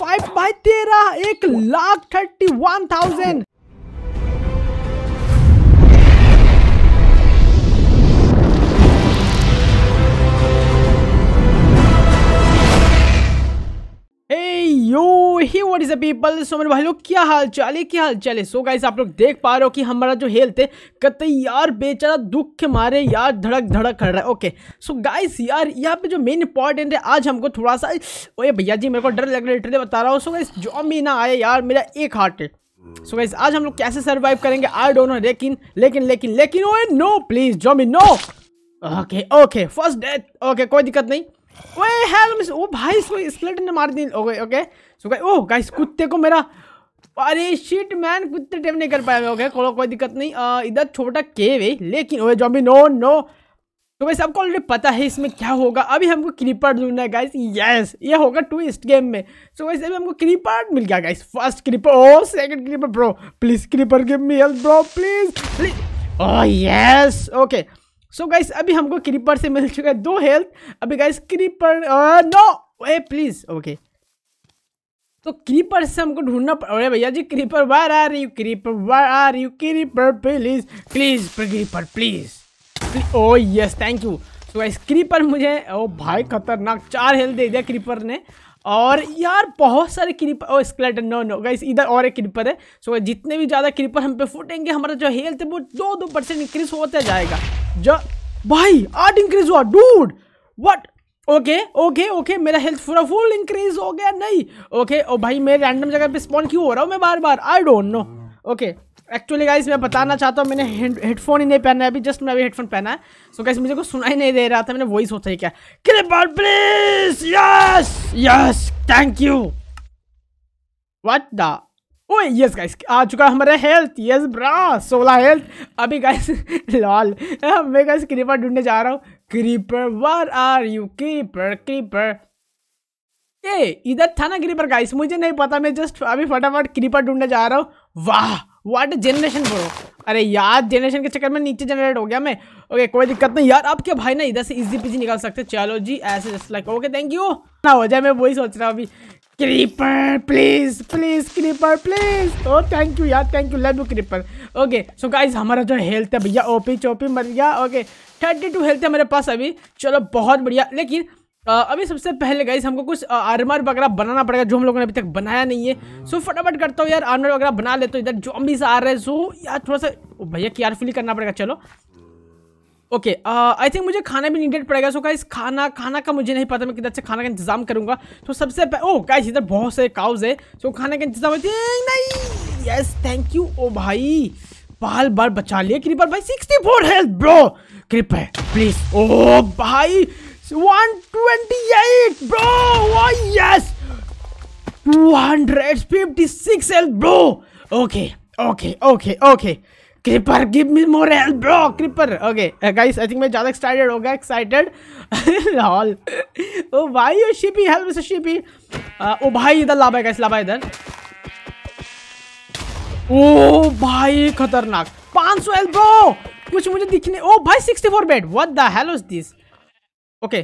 Five by तेरह एक lakh thirty one thousand यो ही what is a people so मेरे भाई लोग क्या हाल चाल है क्या हाल चाल है सो गाइस आप लोग देख पा रहे हो कि हमारा जो हेल्थ है कतई यार बेचारा दुख के मारे यार धड़क धड़क कर रहा है ओके सो गाइस यार यहाँ पे जो मेन इंपॉर्टेंट है आज हमको थोड़ा सा ओए भैया जी मेरे को डर लग रहा है लिटरली बता रहा हूँ सो गाइस जो भी ना आए यार मेरा एक हार्ट है सो so गाइस आज हम लोग कैसे सर्वाइव करेंगे आई डोंट नो लेकिन लेकिन लेकिन लेकिन ओए नो प्लीज जो मी no okay okay first death okay कोई दिक्कत नहीं ओए ओ भाई इसको स्प्लिट ने मार दी okay okay so guys guys कुत्ते को मेरा अरे शिट मैन कुत्ते टेम नहीं कर पाया ओके कोई दिक्कत नहीं इधर छोटा केव है लेकिन ओए जॉम्बी नो नो तो वैसे आपको ऑलरेडी पता है इसमें क्या होगा अभी हमको क्रीपर ढूंढना है गाइस यस ये होगा ट्विस्ट गेम में सो वैसे अभी हमको क्रीपर मिल गया guys first creeper oh second creeper bro please creeper give me help bro please please yes okay so so guys अभी हमको क्रीपर से मिल चुका है दो हेल्थ अभी गाइस क्रीपर नो ए प्लीज ओके तो क्रीपर से हमको ढूंढना पड़ अरे भैया जी क्रीपर वायर आ रही क्रीपर वायर आ रही creeper please please creeper please oh yes thank you तो गाइस क्रीपर मुझे ओ oh, भाई खतरनाक चार हेल्थ दे दिया क्रीपर ने और यार बहुत सारे क्रीपर और स्केलेटन नो नो गाइस इधर और एक क्रीपर है सो जितने भी ज़्यादा क्रीपर हम पे फूटेंगे हमारा जो हेल्थ है वो दो दो परसेंट इंक्रीज होता जाएगा जो भाई आठ इंक्रीज हुआ dude what okay okay okay मेरा हेल्थ पूरा फुल इंक्रीज हो गया नहीं ओके okay, ओ भाई मैं रैंडम जगह पे स्पॉन क्यों हो रहा हूँ मैं बार बार I don't know okay actually guys मैं बताना चाहता हूँ मैंने हेडफोन ही नहीं पहना है अभी जस्ट मैं अभी हेडफोन पहना है सो so, गाइस मुझे कुछ सुनाई नहीं दे रहा था मैंने वॉइस होता ही क्या creeper please yes yes thank you what the ओए यस गाइस आ चुका हमारा हेल्थ यस ब्रा सोलह हेल्थ अभी गाइस लाल मैं गाइस क्रीपर ढूंढने जा रहा हूँ creeper where are you creeper creeper ए इधर था ना क्रीपर गाइस मुझे नहीं पता मैं जस्ट अभी फटाफट क्रीपर ढूंढने जा रहा हूँ वाह वाट जनरेशन ब्रो अरे यार जनरेशन के चक्कर में नीचे जनरेट हो गया मैं ओके कोई दिक्कत नहीं यार आपके भाई ना इधर से इजी पीजी निकाल सकते चलो जी ऐसे just like okay thank you ना हो जाए मैं वही सोच रहा हूँ अभी creeper please please creeper please ओ थैंक यू यार thank you love you creeper okay so guys हमारा जो हेल्थ है भैया ओपी चोपी मर गया ओके थर्टी टू हेल्थ है मेरे पास अभी चलो बहुत बढ़िया लेकिन अभी सबसे पहले गाइस हमको कुछ आर्मर वगैरह बनाना पड़ेगा जो हम लोगों ने अभी तक बनाया नहीं है सो फटाफट करता हूँ यार आर्मर वगैरह बना लेते हो इधर जॉम्बीज आ रहे हैं सो यार थोड़ा सा भैया केयरफुली करना पड़ेगा चलो ओके आई थिंक मुझे खाना भी नीडेड पड़ेगा सो गाइस खाना खाना का मुझे नहीं पता मैं किधर से खाना का इंतजाम करूंगा तो so, सबसे ओ गाइस इधर बहुत सारे काउज है सो खाने का इंतजाम होते नहीं यस थैंक यू ओ भाई बाल बाल बचा लिए क्रीपर भाई sixty four health bro creeper please ओ भाई 128 bro oh yes 256 health bro okay okay okay okay creeper give me more help bro creeper okay guys I think मैं ज़्यादा एक्साइटेड हो गया एक्साइटेड लॉल ओ भाई ओ शिपी हेल्प से शिपी ओ भाई इधर लाभ है गाइस लाभ है इधर ओ भाई खतरनाक 500 हेल्प ब्रो कुछ मुझे दिखने ओ भाई 64 bed what the hell is this okay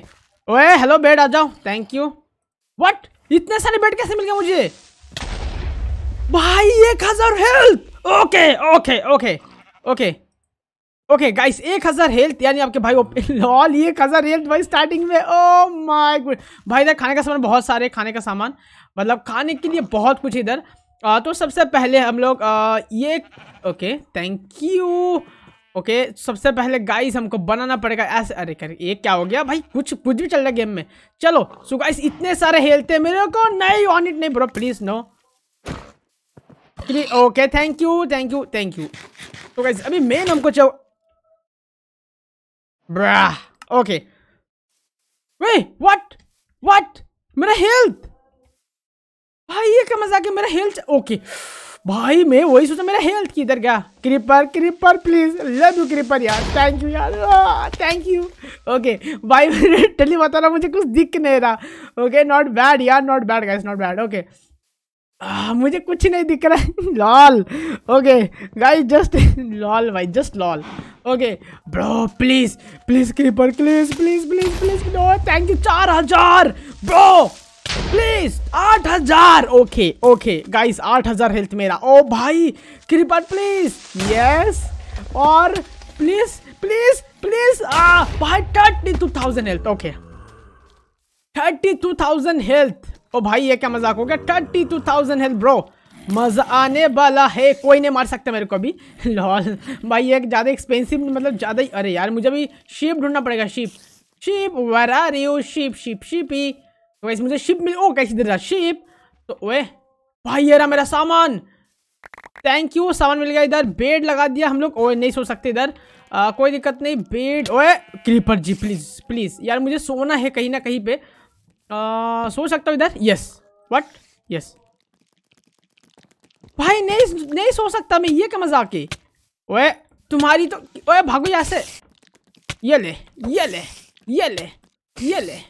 ओए हेलो बेड आ जाओ थैंक यू व्हाट इतने सारे बेड कैसे मिल गए मुझे भाई एक हजार health okay okay okay okay okay guys एक हज़ार हेल्थ यानी आपके भाई ऑल एक हज़ार हेल्थ भाई स्टार्टिंग में ओ माय गुड भाई इधर खाने का सामान बहुत सारे खाने का सामान मतलब खाने के लिए बहुत कुछ इधर तो सबसे पहले हम लोग ये okay thank you okay okay, सबसे पहले गाइस हमको बनाना पड़ेगा ऐसे अरे कर ये क्या हो गया भाई कुछ कुछ भी चल रहा है गेम में चलो सो गाइस इतने सारे हेलते मेरे को नहीं ऑन इट नहीं bro please no please okay thank you thank you thank you तो गाइस अभी मेन हमको चाहो ब्रा ओके वे व्हाट व्हाट मेरा हेल्थ भाई ये क्या मजाक है मेरा हेल्थ ओके okay. भाई मैं वही सोचा मेरा हेल्थ किधर गया creeper creeper please love you creeper यार थैंक यू यार थैंक यू ओके भाई टली बता रहा मुझे कुछ दिख नहीं रहा ओके नॉट बैड यार not bad guys not bad okay मुझे कुछ नहीं दिख रहा है lol okay guys just lol भाई just lol okay bro please please creeper please please please please no thank you चार हजार ब्रो प्लीज आठ हजार ओके ओके गाइस आठ हजार हेल्थ मेरा ओ भाई कृपा प्लीज यस और प्लीज प्लीज प्लीज आ, भाई thirty two thousand health okay thirty two thousand health ओ भाई ये क्या मजाक हो गया thirty two thousand health bro मज़ा आने वाला है कोई नहीं मार सकता मेरे को अभी लॉल भाई एक ज़्यादा एक्सपेंसिव मतलब ज़्यादा ही अरे यार मुझे अभी शिप ढूंढना पड़ेगा ship ship where are you ship ship ship ही तो वैसे मुझे शिप मिल ओ कैसी दे रहा शिप तो ओए भाई ये रहा मेरा सामान थैंक यू सामान मिल गया इधर बेड लगा दिया हम लोग ओए नहीं सो सकते इधर कोई दिक्कत नहीं बेड ओए क्रीपर जी प्लीज़ प्लीज़ यार मुझे सोना है कहीं ना कहीं पे आ, सो सकता हूँ इधर यस वट यस भाई नहीं नहीं सो सकता मैं ये क्या मजाक है ओए तुम्हारी तो ओए भागो यहाँ से ये ले ये ले ये ले ये ले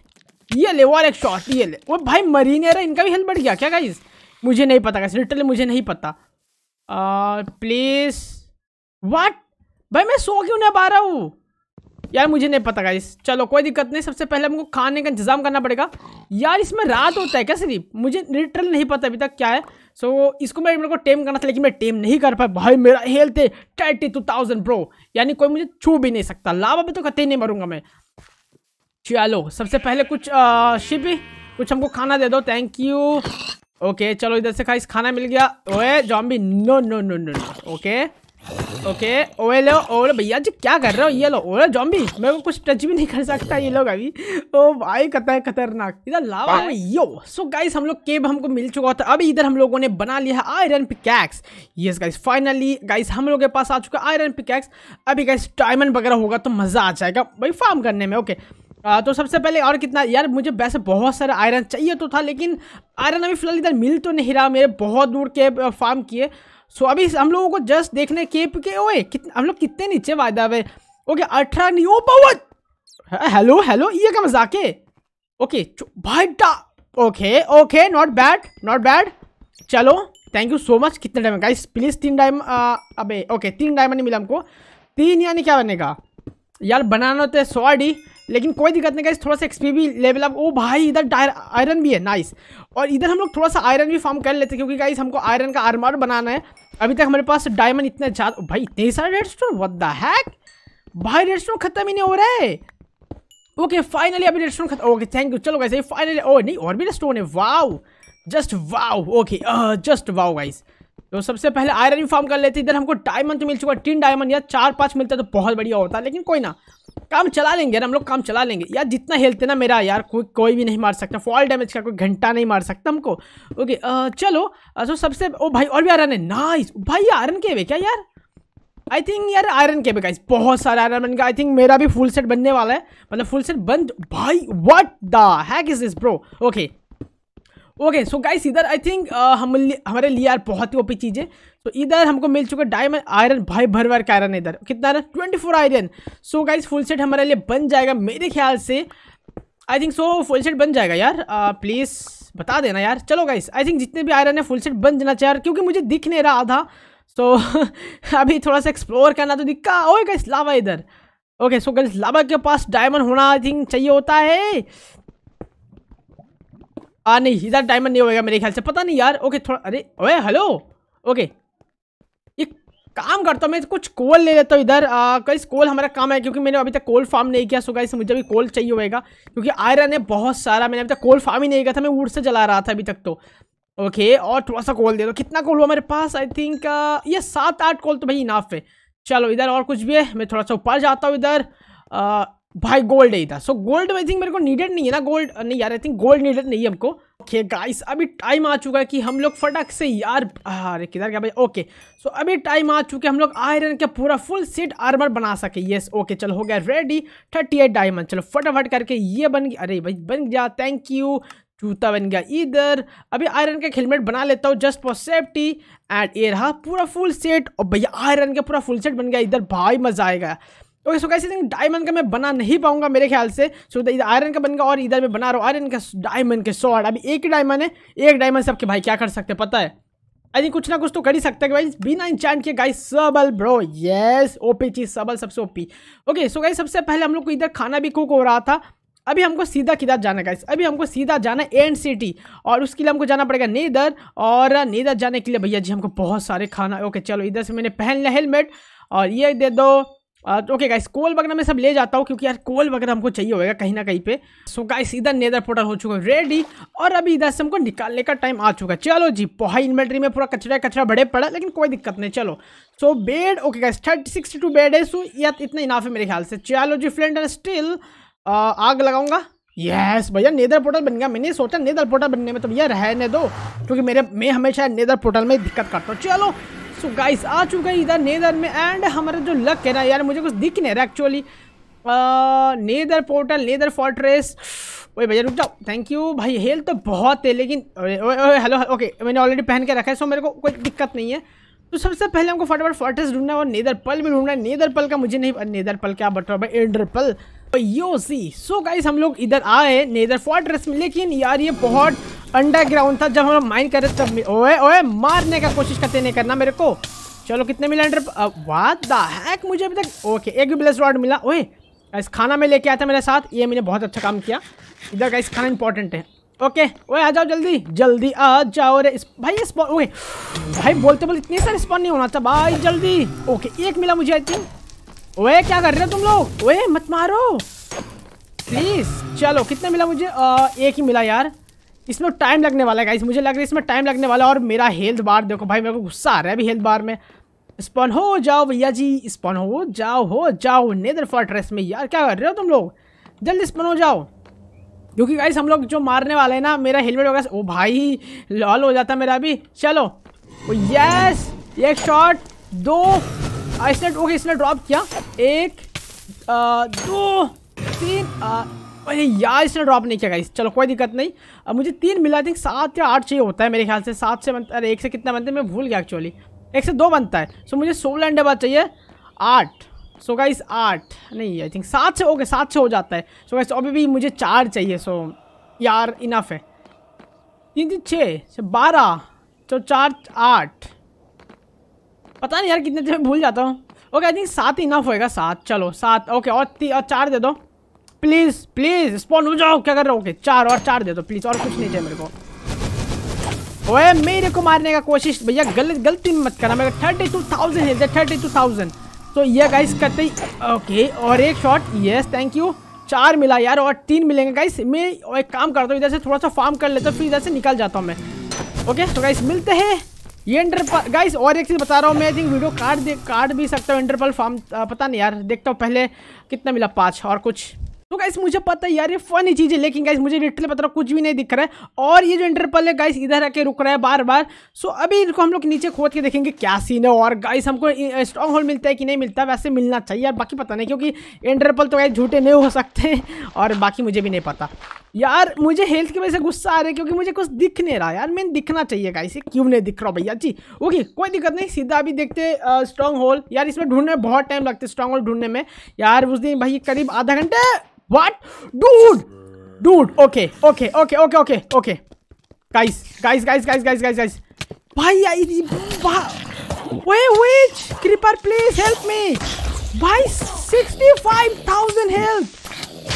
ये ले वो एक शॉट ये ले वो भाई मरीनियर है इनका भी हेल्थ बढ़ गया क्या गाइज मुझे नहीं पता कैसे लिटरली मुझे नहीं पता प्लीज वाट भाई मैं सो क्यों नहीं पा रहा हूँ यार मुझे नहीं पता गाइस चलो कोई दिक्कत नहीं सबसे पहले हमको खाने का इंतजाम करना पड़ेगा यार इसमें रात होता है क्या सिर्फ मुझे लिटरल नहीं पता अभी तक क्या है सो so, इसको मैं मेरे को टेम करना था लेकिन मैं टेम नहीं कर पाया भाई मेरा हेल्थ है टर्टी टू थाउजेंड ब्रो यानी कोई मुझे छू भी नहीं सकता लाभ अभी तो कतई नहीं मरूंगा मैं चलो सबसे पहले कुछ शिपी कुछ हमको खाना दे दो थैंक यू ओके चलो इधर से खाई खाना मिल गया ओए zombie no no no no no okay okay ओए लो ओए भैया जी क्या कर रहे हो ये लो ओए जॉम्बी मेरे को कुछ टच भी नहीं कर सकता ये लोग अभी ओ भाई कतर खतरनाक इधर लावा यो सो गाइस हम लोग केब हमको मिल चुका था अभी इधर हम लोगों ने बना लिया है iron pickaxe yes guys finally guys हम लोग के पास आ चुका आयरन पिकैक्स अभी गाइस डायमंड वगैरह होगा तो मज़ा आ जाएगा भाई फार्म करने में ओके आ, तो सबसे पहले और कितना यार मुझे वैसे बहुत सारा आयरन चाहिए तो था लेकिन आयरन अभी फिलहाल इधर मिल तो नहीं रहा मेरे बहुत दूर के फार्म किए सो अभी हम लोगों को जस्ट देखने केप के ओए कितने हम लोग कितने नीचे वायदा हुए ओके अठारह नहीं ओ बहुत हेलो हेलो ये क्या मजाक है ओके भाई डा okay okay not bad not bad चलो थैंक यू सो मच कितने डायमंड गाइस प्लीज़ तीन टाइम अबे ओके तीन डायमंड मिला हमको तीन यानी क्या बनेगा यार बनाना तो सॉरी लेकिन कोई दिक्कत नहीं गाइस थोड़ा सा एक्सपी भी लेवल अप ओ भाई इधर आयरन भी है नाइस और इधर हम लोग थोड़ा सा आयरन भी फार्म कर लेते हैं क्योंकि गाइस हमको आयरन का आर्मर बनाना है अभी तक हमारे पास डायमंड इतने ज़्यादा भाई इतने सारे redstone what the heck भाई रेड स्टोन खत्म ही नहीं हो रहे ओके फाइनली अभी रेड स्टोन खत्म ओके थैंक यू चलो गाइस फाइनली ओ नहीं और भी रेड स्टोन है wow just wow okay just wow guys तो सबसे पहले आयरन भी फार्म कर लेते इधर हमको डायमंड तो मिल चुका है तीन डायमंड या चार पाँच मिलता तो बहुत बढ़िया होता लेकिन कोई ना काम चला लेंगे यार हम लोग काम चला लेंगे यार जितना हेल्थ है ना मेरा यार कोई कोई भी नहीं मार सकता फॉल डैमेज का कोई घंटा नहीं मार सकता हमको ओके आ, चलो तो सबसे ओ भाई और भी आयरन है नाइस भाई आयरन केव है क्या यार आई थिंक यार आयरन केव है बहुत सारा आयरन बन गया आई थिंक मेरा भी फुल सेट बनने वाला है मतलब फुल सेट बंद भाई what the heck is this bro okay okay so guys इधर आई थिंक uh, हम हमारे लिए यार बहुत ही ओपी चीज़ है तो इधर हमको मिल चुका है डायमंड आयरन भाई भर भर का आयरन इधर कितना iron twenty four iron so guys full set हमारे लिए बन जाएगा मेरे ख्याल से I think so full set बन जाएगा यार प्लीज़ uh, बता देना यार चलो गाइस आई थिंक जितने भी आयरन है फुल सेट बन जाना चाहिए क्योंकि मुझे दिख नहीं रहा था सो अभी थोड़ा सा एक्सप्लोर करना तो दिक्का ओ गाइस लावा इधर ओके सो गाइस लावा के पास डायमंड होना आई थिंक चाहिए होता है आ नहीं इधर डायमंड नहीं होगा मेरे ख्याल से पता नहीं यार ओके थोड़ा अरे ओए हेलो ओके एक काम करता हूँ मैं कुछ कोल ले लेता हूँ इधर कई कोल हमारा काम है क्योंकि मैंने अभी तक कोल फार्म नहीं किया सोगा इससे मुझे अभी कोल चाहिए होएगा क्योंकि आयरन है बहुत सारा मैंने अभी तक कोल फार्म ही नहीं किया था मैं वुड से जला रहा था अभी तक तो ओके और थोड़ा सा कोल दे दो कितना कोल हुआ मेरे पास आई थिंक ये सात आठ कोल तो भाई इनाफ है चलो इधर और कुछ भी है मैं थोड़ा सा ऊपर जाता हूँ इधर भाई गोल्ड ही था सो गोल्ड आई थिंक मेरे को नीडेड नहीं है ना गोल्ड नहीं यार आई थिंक गोल्ड नीडेड नहीं है हमको ओके okay, गाइस अभी टाइम आ चुका है कि हम लोग फटक से यार अरे किधर गया भाई ओके okay, सो so, अभी टाइम आ चुके हम लोग आयरन का पूरा फुल सेट आर्मर बना सके येस ओके चलो हो गया रेडी थर्टी एट डायमंड चलो फटाफट करके ये बन गया अरे भाई बन गया थैंक यू जूता बन गया इधर अभी आयरन का हेलमेट बना लेता हूँ जस्ट फॉर सेफ्टी एंड ये रहा पूरा फुल सेट और भैया आयरन का पूरा फुल सेट बन गया इधर भाई मज़ा आएगा ओके सो कैसे डायमंड का मैं बना नहीं पाऊंगा मेरे ख्याल से सो so, इधर आयरन का बन गया और इधर मैं बना रहा हूँ आयरन का डायमंड के सॉर्ड अभी एक ही डायमंड है एक डायमंड सबके भाई क्या कर सकते पता है अरे कुछ ना कुछ तो कर ही सकता है भाई बिना इंचान के गाइस सबल ब्रो यस ओपी चीज सबल सबसे ओपी ओके सो गाइस सबसे पहले हम लोग को इधर खाना भी कुक हो रहा था अभी हमको सीधा किधर जाना गाइस अभी हमको सीधा जाना है एंड सिटी और उसके लिए हमको जाना पड़ेगा नीदर और नीदर uh, जाने के लिए भैया जी हमको बहुत सारे खाना ओके चलो इधर से मैंने पहन लिया हेलमेट और ये दे दो ओके गाइस कोल वगैरह मैं सब ले जाता हूँ क्योंकि यार कोल वगैरह हमको चाहिए होगा कहीं ना कहीं पे सो गाइस इधर नेदर पोर्टल हो चुका है रेडी और अभी इधर से हमको निकालने का टाइम आ चुका है चलो जी पोहा इन्वेंट्री में पूरा कचरा कचरा बड़े पड़ा लेकिन कोई दिक्कत नहीं चलो so bed okay guys thirty sixty two bed है सो या इतना इनाफ है मेरे ख्याल से चलो जी फ्लेंड स्टिल आग लगाऊंगा यस भैया नेदर पोर्टल बन गया मैंने सोचा नेदर पोर्टल बनने में तो भैया रहने दो क्योंकि मेरे मैं हमेशा नेदर पोर्टल में दिक्कत करता हूँ चलो सो गाइस आ चुका है इधर नेदर में एंड हमारा जो लक है ना यार मुझे कुछ दिख नहीं रहा actually nether portal nether fortress ओए भैया रुक जाओ थैंक यू भाई हेल तो बहुत है लेकिन हेलो ओके मैंने ऑलरेडी पहन के रखा है सो मेरे को कोई दिक्कत नहीं है तो सबसे पहले हमको फटाफट फॉर्ट्रेस ढूंढना है और नेदर पल भी ढूंढना है नेदर पल का मुझे नहीं नेदर पल क्या बट रहा भाई एंडर पल यो सी सो गाइस हम लोग इधर आए नेदर फॉर्ट्रेस में लेकिन यार ये बहुत अंडरग्राउंड था जब हम लोग माइन रहे तब ओए ओए मारने का कोशिश करते नहीं करना मेरे को चलो कितने मिला अंडर वाट द हैक मुझे अभी तक ओके एक भी ब्लेस रॉड मिला ओए इस खाना में लेके आया था मेरे साथ ये मैंने बहुत अच्छा काम किया इधर का इस खाना इंपॉर्टेंट है ओके ओए आ जाओ जल्दी जल्दी आ जाओ रे भाई ओए भाई बोलते बोलते इतने सारे स्पॉन नहीं होना था भाई जल्दी ओके एक मिला मुझे आई थिंक ओए क्या कर रहे हो तुम लोग ओए मत मारो प्लीज चलो कितना मिला मुझे आ, एक ही मिला यार इसमें टाइम लगने वाला है गाइस मुझे लग रहा है इसमें टाइम लगने वाला है और मेरा हेल्थ बार देखो भाई मेरे को गुस्सा आ रहा है अभी हेल्थ बार में स्पॉन हो जाओ भैया जी स्पॉन हो जाओ हो जाओ नेदर फॉर्ट्रेस में यार क्या कर रहे हो तुम लोग जल्दी स्पॉन हो जाओ क्योंकि गाइस हम लोग जो मारने वाले हैं ना मेरा हेलमेट वगैरह ओ भाई लॉल हो जाता मेरा अभी चलो यस एक शॉट दो इसने ओके इसने ड्रॉप किया एक आ, दो तीन अरे यार इसने ड्रॉप नहीं किया गाइस चलो कोई दिक्कत नहीं अब मुझे तीन मिला थी थिंक सात या आठ चाहिए होता है मेरे ख्याल से सात से बनता अरे एक से कितना बनता है मैं भूल गया एक्चुअली एक से दो बनता है सो मुझे सोलह अंडे बाद चाहिए आठ सो so गाइस आठ नहीं आई थिंक सात से ओके सात से हो जाता है सो गाइस अभी भी मुझे चार चाहिए सो so, यार इनफ है तीन तीन छः बारह तो चार आठ पता नहीं यार कितने में भूल जाता हूँ ओके आई थिंक सात इनफ होएगा सात चलो सात ओके और ती और चार दे दो प्लीज़ प्लीज़ स्पॉन हो जाओ क्या कर रहे हो ओके चार और चार दे दो प्लीज़ और कुछ नहीं चाहिए मेरे को ओए मेरे को मारने का कोशिश भैया गलत गलती मत करना मेरे थर्टी टू थाउजेंड है थर्टी टू थाउजेंड तो ये गाइस करते ही ओके और एक शॉट यस थैंक यू चार मिला यार और तीन मिलेंगे गाइस मैं एक काम करता हूँ इधर से थोड़ा सा फार्म कर लेता हूँ फिर इधर से निकल जाता हूँ मैं ओके तो गाइस मिलते हैं ये इंटरपल गाइस और एक चीज़ बता रहा हूँ मैं आई थिंक वीडियो काट दे काट भी सकता हूँ इंटरपल फार्म पता नहीं यार देखता हूँ पहले कितना मिला पाँच और कुछ तो गाइस मुझे पता है यार ये फनी चीज़ है लेकिन गाइस मुझे लिटरली पता कुछ भी नहीं दिख रहा है और ये जो इंटरपल है गाइस इधर आके रुक रहा है बार बार सो अभी इनको हम लोग नीचे खोद के देखेंगे क्या सीन है और गाइस हमको स्ट्रॉन्ग होल मिलता है कि नहीं मिलता वैसे मिलना चाहिए यार बाकी पता नहीं क्योंकि इंटरपल तो गाइस झूठे नहीं हो सकते और बाकी मुझे भी नहीं पता यार मुझे हेल्थ की वजह से गुस्सा आ रहा है क्योंकि मुझे कुछ दिख नहीं रहा यार मैंने दिखना चाहिए गाइस क्यों नहीं दिख रहा भैया जी ओके कोई दिक्कत नहीं सीधा अभी देखते स्ट्रॉन्ग होल यार इसमें ढूंढने में बहुत टाइम लगता है स्ट्रॉन्ग होल ढूंढने में यार उस दिन भाई करीब आधा घंटे What? Dude! Dude, okay, okay, okay, okay, okay, okay. Guys, guys, guys, guys, guys, guys, guys. Why I... Wait, wait! Creeper, please help me! भाई 65,000 हेल्थ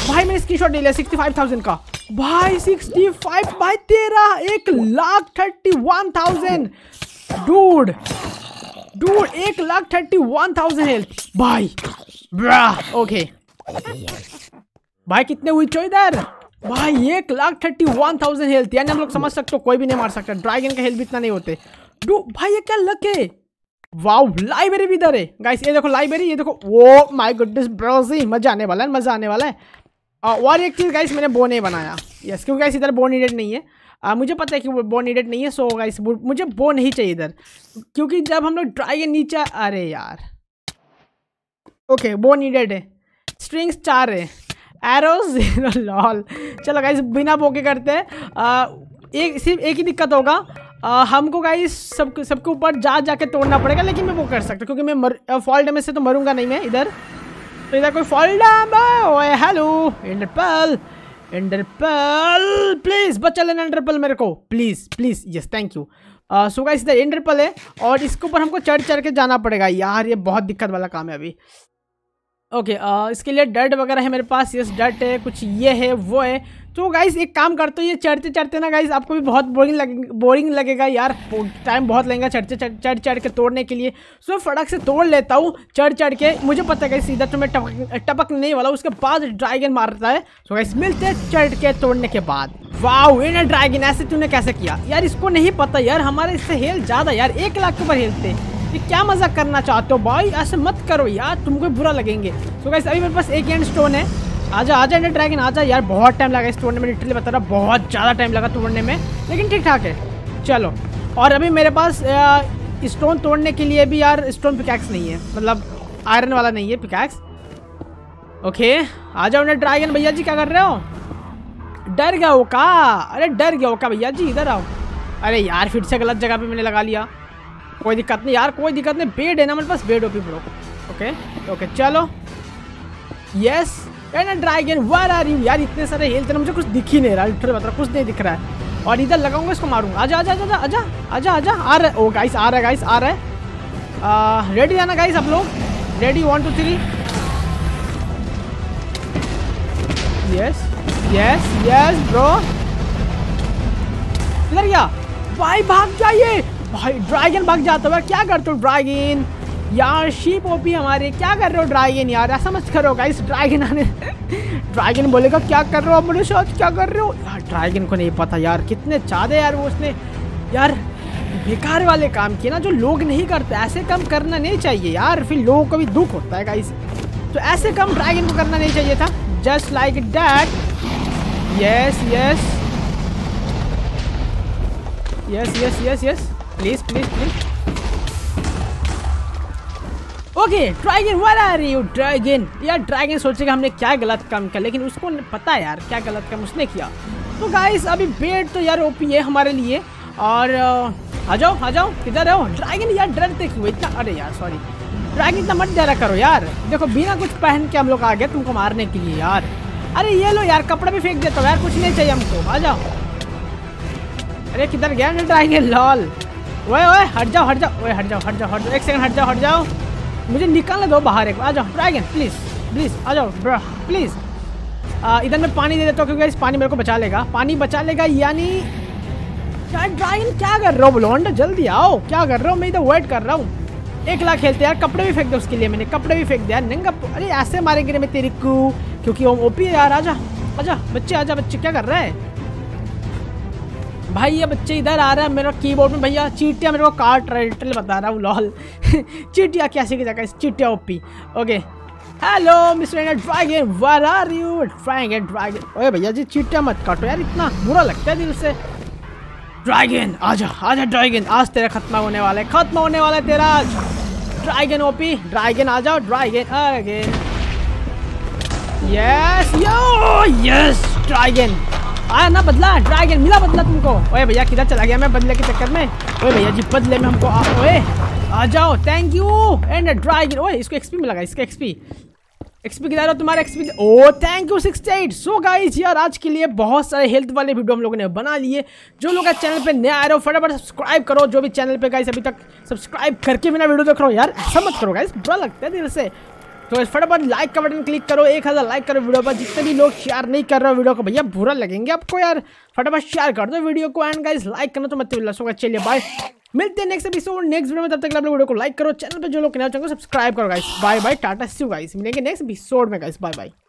भाई मैंने स्क्रीनशॉट ले लिया 65,000 का भाई 65 भाई तेरा एक lakh thirty one thousand dude dude एक lakh thirty one thousand health भाई ब्रा ओके भाई कितने हुई चो इधर भाई एक lakh thirty one thousand health यानी हम लोग समझ सकते हो कोई भी नहीं मार सकता ड्रैगन का हेल्थ भी इतना नहीं होते डू भाई ये क्या लक है वाव लाइब्रेरी भी इधर है गाइस ये देखो लाइब्रेरी ये देखो ओ माय गुडनेस ब्रोजी मजा आने वाला है मजा आने वाला है uh, और एक चीज़ गाइस मैंने बोन ही बनाया यस क्योंकि गाइस इधर बोन नीडेड नहीं है आ, uh, मुझे पता है कि वो बो नीडेड नहीं है सो गाइस मुझे बो नहीं चाहिए इधर क्योंकि जब हम लोग ड्रैगन नीचे अरे यार ओके बो नीडेड है स्ट्रिंग्स चार है एरो जीरो लॉल चलो गाइज बिना बोके करते हैं एक सिर्फ एक ही दिक्कत होगा आ, हमको गाइज सब सबके ऊपर जा जाके तोड़ना पड़ेगा लेकिन मैं वो कर सकता क्योंकि मैं मर फॉल डैमेज से तो मरूंगा नहीं मैं इधर तो इधर कोई fall damn hello ender pearl ender pearl please बचा लेना इंडरपल मेरे को please please yes thank you so guys इधर इंडरपल है और इसके ऊपर हमको चढ़ चढ़ के जाना पड़ेगा यार ये बहुत दिक्कत वाला काम है अभी ओके okay, uh, इसके लिए डर्ट वगैरह है मेरे पास यस डर्ट है कुछ ये है वो है तो गाइज एक काम करते हो ये चढ़ते चढ़ते ना गाइज आपको भी बहुत बोरिंग लगे बोरिंग लगेगा यार टाइम बहुत लगेगा चढ़ते चढ़ चढ़ के तोड़ने के लिए सो फटक से तोड़ लेता हूँ चढ़ चढ़ के मुझे पता है सीधा तो मैं टपक टपक नहीं वाला उसके बाद ड्रैगन मारता है सो गाइस मिलते हैं चढ़ के तोड़ने के बाद वाह ये ना ड्रैगन ऐसे तूने कैसे किया यार इसको नहीं पता यार हमारे इससे हेल ज़्यादा यार एक लाख के ऊपर हेलते ये क्या मजाक करना चाहते हो भाई ऐसे मत करो यार तुमको बुरा लगेंगे सो गाइस अभी मेरे पास एक एंड स्टोन है आजा आजा एंड ड्रैगन आजा यार बहुत टाइम लगा इस तोड़ने में लिटरली बता रहा बहुत ज़्यादा टाइम लगा तोड़ने में लेकिन ठीक ठाक है चलो और अभी मेरे पास स्टोन तोड़ने के लिए भी यार स्टोन पिकैक्स नहीं है मतलब आयरन वाला नहीं है पिकैक्स ओके आ जाओ ना ड्रैगन भैया जी क्या कर रहे हो डर गया हो का अरे डर गया हो का भैया जी इधर आओ अरे यार फिर से गलत जगह पे मैंने लगा लिया कोई दिक्कत नहीं यार कोई दिक्कत नहीं बेड है ना मेरे पास bed OP bro okay okay चलो yes end dragon where are you यार इतने सारे हेल्थ ना मुझे कुछ दिख ही नहीं रहा लिटरली मतलब कुछ नहीं दिख रहा है और इधर लगाऊंगा इसको मारूंगा आजा आजा आजा आजा आजा आजा आ रहा है ओ oh, गाइस आ रहा है गाइस आ रहा है रेडी आना गाइस आप लोग ready one two three yes yes yes bro इधर गया भाई भाग जाइए भाई ड्रैगन भाग जाता हुआ क्या करते हो ड्रैगन यार शीप ओपी हमारे क्या कर रहे हो ड्रैगन यार ऐसा मत करो गाइस ड्रैगन आने ड्रैगन बोलेगा क्या कर रहे हो मेरे साथ क्या कर रहे हो यार ड्रैगन को नहीं पता यार कितने चादे यार वो उसने यार बेकार वाले काम किए ना जो लोग नहीं करते ऐसे काम करना नहीं चाहिए यार फिर लोगों को भी दुख होता है गाइस तो ऐसे काम ड्रैगन को करना नहीं चाहिए था just like that yes yes yes yes yes yes please please please okay dragon where are you dragon यार ड्रैगन सोचेगा हमने क्या गलत काम किया लेकिन उसको पता है यार क्या गलत काम उसने किया तो गाइस अभी बेड तो यार ओपी है हमारे लिए और आ जाओ आ जाओ किधर हो ड्रैगन यार डरते क्यों इतना अरे यार सॉरी ड्रैगन इतना मत डरा करो यार देखो बिना कुछ पहन के हम लोग आ गए तुमको मारने के लिए यार अरे ये लो यार कपड़ा भी फेंक देता हूँ यार कुछ नहीं चाहिए हमको आ जाओ अरे किधर गया ड्रैगन लॉल ओए ओए हट जाओ हट जाओ ओए हट जाओ हट जाओ हट जाओ एक सेकंड हट जाओ हट जाओ मुझे निकालने दो बाहर एक आ जाओ ड्रैगन प्लीज़ प्लीज़ आ जाओ ब्रो प्लीज़ इधर मैं पानी दे देता हूँ क्योंकि इस पानी मेरे को बचा लेगा पानी बचा लेगा यानी क्या ड्रैगन क्या कर रहे हो ब्लॉन्ड जल्दी आओ क्या कर रहे हो मैं इधर वेट कर रहा हूँ एक लाख खेलते यार कपड़े भी फेंक दे उसके लिए मैंने कपड़े भी फेंक दिया नंगा अरे ऐसे मारेंगे मैं तेरी को क्योंकि वो ओपी यार आजा आजा बच्चे आजा बच्चे क्या कर रहे हैं भाई ये बच्चे इधर आ रहे हैं मेरा कीबोर्ड में भैया चीटिया मेरे को कार टाइटल बता रहा हूँ लॉल चीटिया कैसे सीखी जाकर चीटिया OP okay hello mister dragon where are you dragon dragon ओए भैया जी चीटिया मत काटो यार इतना बुरा लगता है दिल से ड्रैगन आजा आजा ड्रैगन आज तेरा खत्म होने वाला है खत्म होने वाला है तेरा आज ड्रैगन ओपी ड्रैगन आ जाओ dragon again yes yo yes dragon आया ना बदला ड्रैगन मिला बदला तुमको ओए भैया किधर चला गया मैं बदले के चक्कर में ओए भैया जी बदले में हमको आ, ओए आ जाओ थैंक यू एंड ड्रैगन ओए इसको एक्सपी मिला इसका एक्सपी एक्सपी किधर हो तुम्हारा एक्सपी ओ thank you sixty eight so guys यार आज के लिए बहुत सारे हेल्थ वाले वीडियो हम लोगों ने बना लिए जो लोग चैनल पे नया आ रहे हो फटाफट सब्सक्राइब करो जो भी चैनल पे गाइस अभी तक सब्सक्राइब करके बिना वीडियो देख रहे हो यार ऐसा मत करो गाइस बुरा लगता है दिल से तो इस फटाफट लाइक का बटन क्लिक करो एक हज़ार लाइक करो वीडियो पर जितने भी लोग शेयर नहीं कर रहे हो वीडियो को भैया बुरा लगेंगे आपको यार फटाफट शेयर कर दो वीडियो को एंड गाइस लाइक करना तो मत लसोगा चलिए बाय मिलते हैं नेक्स्ट एपिसोड नेक्स्ट वीडियो में तब तक आप लोग वीडियो को लाइक करो चैनल पर जो लोग कहना चाहोगे सब्सक्राइब करो guys bye bye tata see guys मिलेंगे नेक्स्ट एपिसोड में गाइस बाय बाय